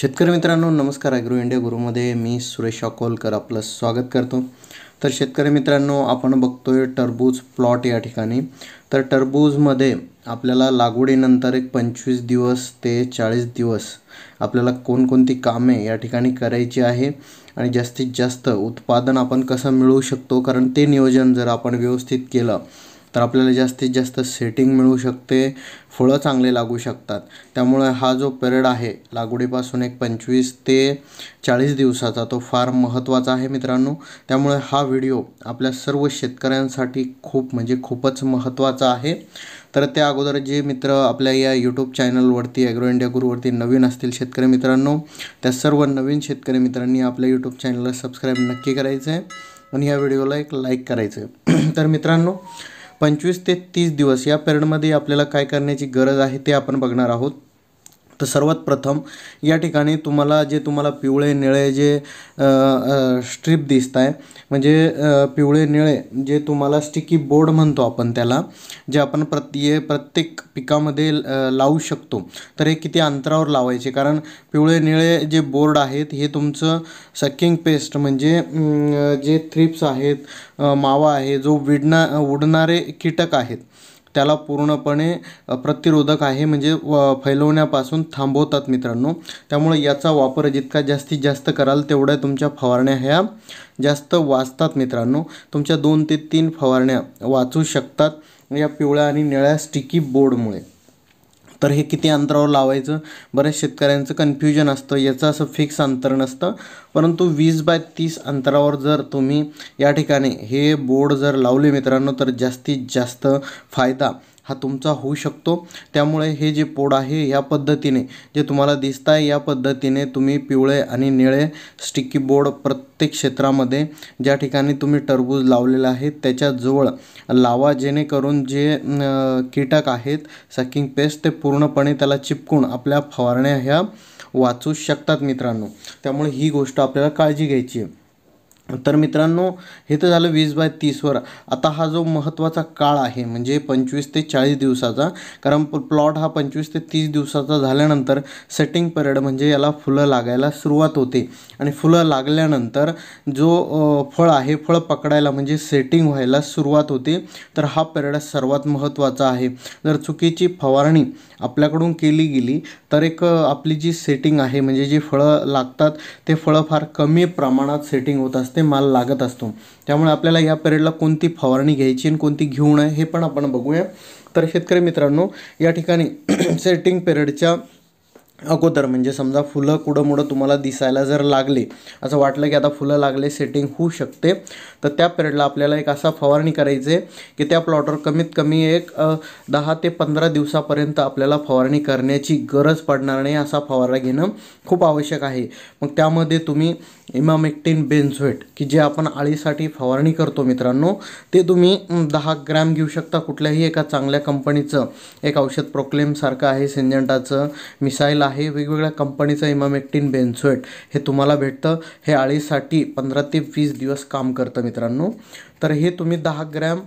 शेतकरी मित्रांनो नमस्कार ॲग्रो इंडिया गुरुमध्ये मी सुरेश अकोलकर आपलं स्वागत करतो तर शेतकरी मित्रांनो आपण बघतोय टरबूज प्लॉट या ठिकाणी तर टरबूजमध्ये आपल्याला लागवडीनंतर एक पंचवीस दिवस ते चाळीस दिवस आपल्याला कोणकोणती कामे या ठिकाणी करायची आहे आणि जास्तीत जास्त उत्पादन आपण कसं मिळवू शकतो कारण ते नियोजन जर आपण व्यवस्थित केलं तर आपल्याला जास्तीत जास्त सेटिंग मिळू शकते फळं चांगले लागू शकतात त्यामुळे हा जो पिरियड आहे लागवडीपासून एक पंचवीस ते चाळीस दिवसाचा तो फार महत्त्वाचा आहे मित्रांनो त्यामुळे हा व्हिडिओ आपल्या सर्व शेतकऱ्यांसाठी खूप म्हणजे खूपच महत्त्वाचा आहे तर त्या अगोदर जे मित्र आपल्या या यूट्यूब चॅनलवरती ॲग्रो इंडिया गुरुवरती नवीन असतील शेतकरी मित्रांनो त्या सर्व नवीन शेतकरी मित्रांनी आपल्या यूट्यूब चॅनलला सबस्क्राईब नक्की करायचं आहे आणि या व्हिडिओला एक लाईक करायचं आहे तर मित्रांनो पंचवीस ते तीस दिवस या पिरियडमध्ये आपल्याला काय करण्याची गरज आहे ते आपण बघणार आहोत तर सर्वात प्रथम या ठिकाणी तुम्हाला जे तुम्हाला पिवळे निळे जे स्ट्रीप दिसत आहे म्हणजे पिवळे निळे जे तुम्हाला स्टिकी बोर्ड म्हणतो आपण त्याला जे आपण प्रत्ये प्रत्येक पिकामध्ये लावू शकतो तर हे किती अंतरावर लावायचे कारण पिवळे निळे जे बोर्ड आहेत हे तुमचं सकिंग पेस्ट म्हणजे जे थ्रिप्स आहेत मावा आहे जो विडणा उडणारे कीटक आहेत त्याला पूर्णपणे प्रतिरोधक आहे म्हणजे व फैलवण्यापासून थांबवतात मित्रांनो त्यामुळे याचा वापर जितका जास्तीत जास्त कराल तेवढ्या तुमच्या फवारण्या ह्या जास्त वाचतात मित्रांनो तुमच्या दोन ते तीन फवारण्या वाचू शकतात या पिवळ्या आणि निळ्या स्टिकी बोर्डमुळे तर हे किती अंतरावर लावायचं बऱ्याच शेतकऱ्यांचं कन्फ्युजन असतं याचं असं फिक्स अंतर नसतं परंतु वीस बाय तीस अंतरावर जर तुम्ही या ठिकाणी हे बोर्ड जर लावले मित्रांनो तर जास्तीत जास्त फायदा हा तुमचा होऊ शकतो त्यामुळे हे जे पोड आहे या पद्धतीने जे तुम्हाला दिसत आहे या पद्धतीने तुम्ही पिवळे आणि निळे स्टिकी बोर्ड प्रत्येक क्षेत्रामध्ये ज्या ठिकाणी तुम्ही टरबूज लावलेला आहे त्याच्याजवळ लावा जेणेकरून जे कीटक आहेत सकिंग पेस्ट ते पूर्णपणे त्याला चिपकून आपल्या फवारण्या ह्या वाचू शकतात मित्रांनो त्यामुळे ही गोष्ट आपल्याला काळजी घ्यायची आहे तर मित्रांनो हे तर झालं वीस बाय तीसवर आता हा जो महत्त्वाचा काळ आहे म्हणजे पंचवीस ते चाळीस दिवसाचा कारण प्लॉट हा पंचवीस ते तीस दिवसाचा झाल्यानंतर सेटिंग पिरियड म्हणजे याला फुलं लागायला सुरुवात होते आणि फुलं लागल्यानंतर जो फळ आहे फळ पकडायला म्हणजे सेटिंग व्हायला सुरुवात होते तर हा पिरियड सर्वात महत्त्वाचा आहे जर चुकीची फवारणी आपल्याकडून केली गेली तर एक आपली जी सेटिंग आहे म्हणजे जी फळं लागतात ते फळं फार कमी प्रमाणात सेटिंग होत असते माल लागत असतो त्यामुळे आपल्याला या पिरियडला कोणती फवारणी घ्यायची आणि कोणती घेऊ नये हे पण आपण बघूया तर शेतकरी मित्रांनो या ठिकाणी सेटिंग पिरियडच्या अगोदर म्हणजे समजा फुलं कुठं तुम्हाला दिसायला जर लागले असं वाटलं की आता फुलं लागले सेटिंग होऊ शकते तर त्या पिरियडला आपल्याला एक असा फवारणी करायचे की त्या प्लॉटवर कमीत कमी एक दहा ते पंधरा दिवसापर्यंत आपल्याला फवारणी करण्याची गरज पडणार नाही असा फवारा घेणं खूप आवश्यक आहे मग त्यामध्ये तुम्ही इमामेक्टिन बेन्झोएट की जे आपण आळीसाठी फवारणी करतो मित्रांनो ते तुम्ही दहा ग्रॅम घेऊ शकता कुठल्याही एका चांगल्या कंपनीचं एक औषध प्रोक्लेमसारखं आहे सिंजंटाचं मिसाईल आहे वेगवेगळ्या कंपनीचं इमामेक्टिन बेन्सोएट हे तुम्हाला भेटतं हे आळीसाठी पंधरा ते वीस दिवस काम करतं मित्रांनो तर हे तुम्ही दहा ग्रॅम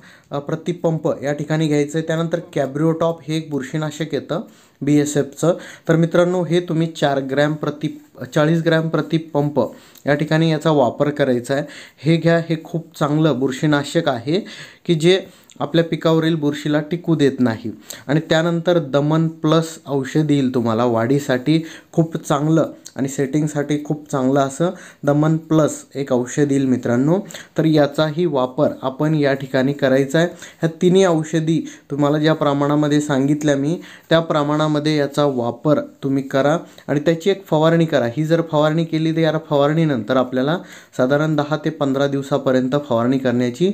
प्रतिपंप या ठिकाणी घ्यायचं आहे त्यानंतर कॅब्रिओटॉप हे एक बुरशीनाशक येतं बी एस एफचं तर मित्रांनो हे तुम्ही चार ग्रॅम प्रति चाळीस ग्रॅम प्रतिपंप या ठिकाणी याचा वापर करायचा आहे हे घ्या हे खूप चांगलं बुरशीनाशक आहे की जे आपल्या पिकावरील बुरशीला टिकू देत नाही आणि त्यानंतर दमन प्लस औषध येईल तुम्हाला वाढीसाठी खूप चांगलं आणि सेटिंगसाठी खूप चांगलं असं दमन प्लस एक औषध येईल मित्रांनो तर याचाही वापर आपण या ठिकाणी करायचा आहे ह्या तिन्ही औषधी तुम्हाला ज्या प्रमाणामध्ये सांगितल्या मी त्या प्रमाणामध्ये याचा वापर तुम्ही करा आणि त्याची एक फवारणी करा ही जर फवारणी केली तर या फवारणीनंतर आपल्याला साधारण दहा ते पंधरा दिवसापर्यंत फवारणी करण्याची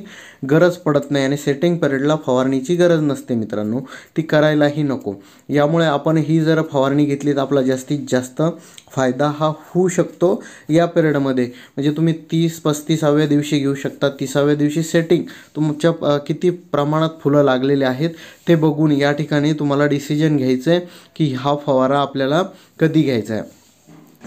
गरज पडत नाही आणि सेटिंग पिरियडला फवारणीची गरज नसते मित्रांनो ती करायलाही नको यामुळे आपण ही जर फवारणी घेतली तर आपला जास्तीत जास्त फायदा हा होऊ शकतो या पिरियडमध्ये म्हणजे तुम्ही तीस पस्तीसाव्या दिवशी घेऊ शकता तिसाव्या दिवशी सेटिंग तुमच्या किती प्रमाणात फुलं लागलेली आहेत ते बघून या ठिकाणी तुम्हाला डिसिजन घ्यायचं आहे की हा फवारा आपल्याला कधी घ्यायचा आहे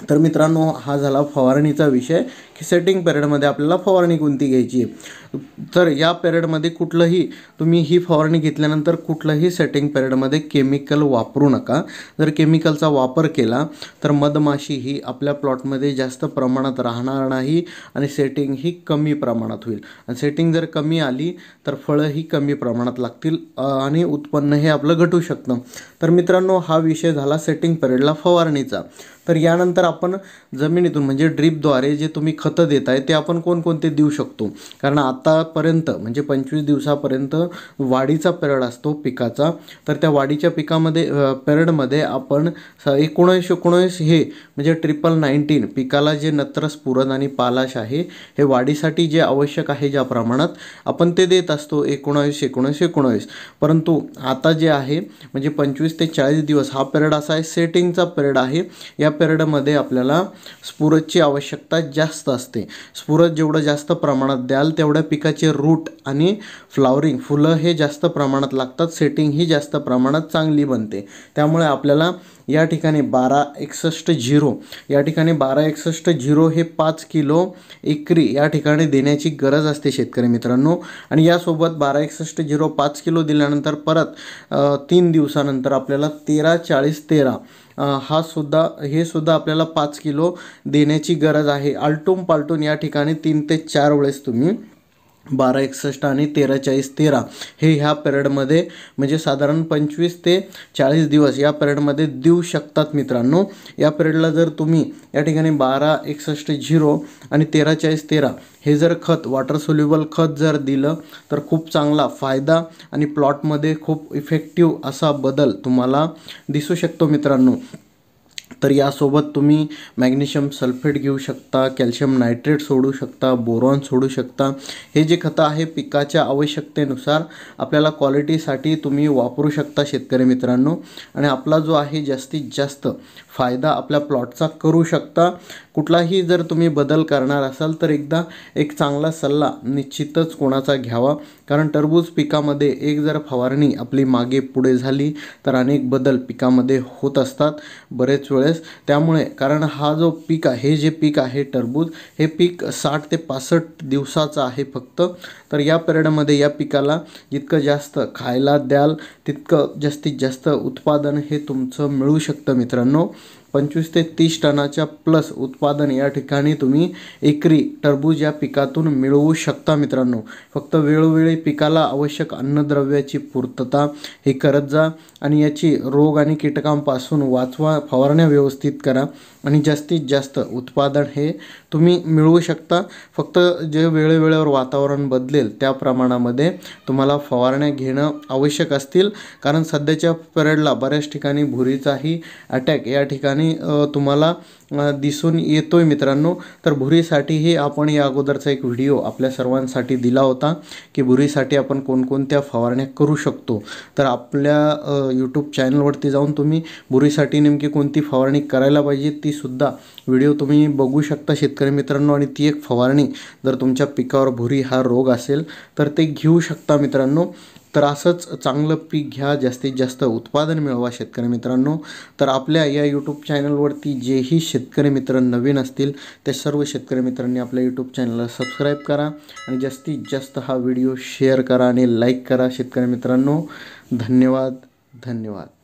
तर मित्रांनो हा झाला फवारणीचा विषय की सेटिंग पॅरेडमध्ये आपल्याला फवारणी कोणती घ्यायची आहे तर या पॅरेडमध्ये कुठलंही तुम्ही ही फवारणी घेतल्यानंतर कुठलंही सेटिंग पॅरेडमध्ये केमिकल वापरू नका जर केमिकलचा वापर केला तर मधमाशी ही आपल्या प्लॉटमध्ये जास्त प्रमाणात राहणार नाही आणि सेटिंग ही कमी प्रमाणात होईल आणि सेटिंग जर कमी आली तर फळंही कमी प्रमाणात लागतील आणि उत्पन्न हे आपलं घटू शकतं तर मित्रांनो हा विषय झाला सेटिंग पॅरेडला फवारणीचा तर यानंतर आपण जमिनीतून म्हणजे ड्रीपद्वारे जे तुम्ही खतं देत आहे ते आपण कोणकोणते देऊ शकतो कारण आतापर्यंत म्हणजे पंचवीस दिवसापर्यंत वाढीचा पेरड असतो पिकाचा तर त्या वाढीच्या पिकामध्ये पेरडमध्ये आपण स एकोणीस एकोणीस हे म्हणजे ट्रिपल नाईन्टीन पिकाला जे नत्रस स्फुरद आणि पालाश आहे हे वाढीसाठी जे आवश्यक आहे ज्या प्रमाणात आपण ते देत असतो एकोणावीस एकोणीस एकोणावीस परंतु आता जे आहे म्हणजे पंचवीस ते चाळीस दिवस हा पिरियड असा आहे सेटिंगचा पिरियड आहे या पिरडमध्ये आपल्याला स्फुरदची आवश्यकता जास्त असते स्फुरद जेवढं जास्त प्रमाणात द्याल तेवढ्या पिकाचे रूट आणि फ्लावरिंग फुलं हे जास्त प्रमाणात लागतात सेटिंग ही जास्त प्रमाणात चांगली बनते त्यामुळे आपल्याला या ठिकाणी बारा एकसष्ट झिरो या ठिकाणी बारा एकसष्ट झिरो हे पाच किलो एकरी या ठिकाणी देण्याची गरज असते शेतकरी मित्रांनो आणि यासोबत बारा एकसष्ट झिरो पाच किलो दिल्यानंतर परत तीन दिवसानंतर आपल्याला तेरा चाळीस तेरा हा सुद्धा हे सुद्धा आपल्याला पाच किलो देण्याची गरज आहे आलटून पालटून या ठिकाणी तीन ते चार वेळेस तुम्ही बारा एकसष्ट आणि तेरा चाळीस तेरा हे ह्या पिरियडमध्ये म्हणजे साधारण पंचवीस ते चाळीस दिवस या पिरियडमध्ये देऊ शकतात मित्रांनो या पिरियडला जर तुम्ही या ठिकाणी बारा एकसष्ट झिरो आणि तेरा चाळीस तेरा हे जर खत वॉटर सोल्युबल खत जर दिलं तर खूप चांगला फायदा आणि प्लॉटमध्ये खूप इफेक्टिव्ह असा बदल तुम्हाला दिसू शकतो मित्रांनो तर यासोबत तुम्ही मॅग्नेशियम सल्फेट घेऊ शकता कॅल्शियम नायट्रेट सोडू शकता बोरॉन सोडू शकता हे जे खतं आहे पिकाच्या आवश्यकतेनुसार आपल्याला क्वालिटीसाठी तुम्ही वापरू शकता शेतकरी मित्रांनो आणि आपला जो आहे जास्तीत जास्त फायदा आपल्या प्लॉटचा करू शकता कुठलाही जर तुम्ही बदल करणार असाल तर एकदा एक चांगला सल्ला निश्चितच कोणाचा घ्यावा कारण टरबूज पिकामध्ये एक जर फवारणी आपली मागे पुढे झाली तर अनेक बदल पिकामध्ये होत असतात बरेच वेळेस त्यामुळे कारण हा जो पीक आहे हे जे पीक आहे टरबूज हे पीक साठ ते पासष्ट दिवसाचं आहे फक्त तर या पिरियडमध्ये या पिकाला जितकं जास्त खायला द्याल तितकं जास्तीत जास्त उत्पादन हे तुमचं मिळू शकतं मित्रांनो पंचवीस ते तीस टनाच्या प्लस उत्पादन या ठिकाणी तुम्ही एकरी टरबूज या पिकातून मिळवू शकता मित्रांनो फक्त वेळोवेळी पिकाला आवश्यक अन्नद्रव्याची पूर्तता हे करत जा आणि याची रोग आणि कीटकांपासून वाचवा फवारण्या व्यवस्थित करा आणि जास्तीत जास्त उत्पादन हे तुम्ही मिळवू शकता फक्त जे वेळेवेळेवर वातावरण बदलेल त्या प्रमाणामध्ये तुम्हाला फवारण्या घेणं आवश्यक असतील कारण सध्याच्या पिरियडला बऱ्याच ठिकाणी भुरीचाही अटॅक या ठिकाणी तुम्हाला दिसून येतो आहे मित्रांनो तर भुरीसाठीही आपण या अगोदरचा एक व्हिडिओ आपल्या सर्वांसाठी दिला होता की भुरीसाठी आपण कोणकोणत्या फवारण्या करू शकतो तर आपल्या यूट्यूब चॅनलवरती जाऊन तुम्ही भुरीसाठी नेमकी कोणती फवारणी करायला पाहिजे तीसुद्धा व्हिडिओ तुम्ही बघू शकता शेतकरी शेतकरी मित्रांनो आणि ती एक फवारणी जर तुमच्या पिकावर भुरी हा रोग असेल तर ते घेऊ शकता मित्रांनो तर असंच चांगलं पीक घ्या जास्तीत जास्त उत्पादन मिळवा शेतकरी मित्रांनो तर आपल्या या यूट्यूब चॅनलवरती जेही शेतकरी मित्र नवीन असतील ते सर्व शेतकरी मित्रांनी आपल्या यूट्यूब चॅनलला सबस्क्राईब करा आणि जास्तीत जास्त हा व्हिडिओ शेअर करा आणि लाईक करा शेतकरी मित्रांनो धन्यवाद धन्यवाद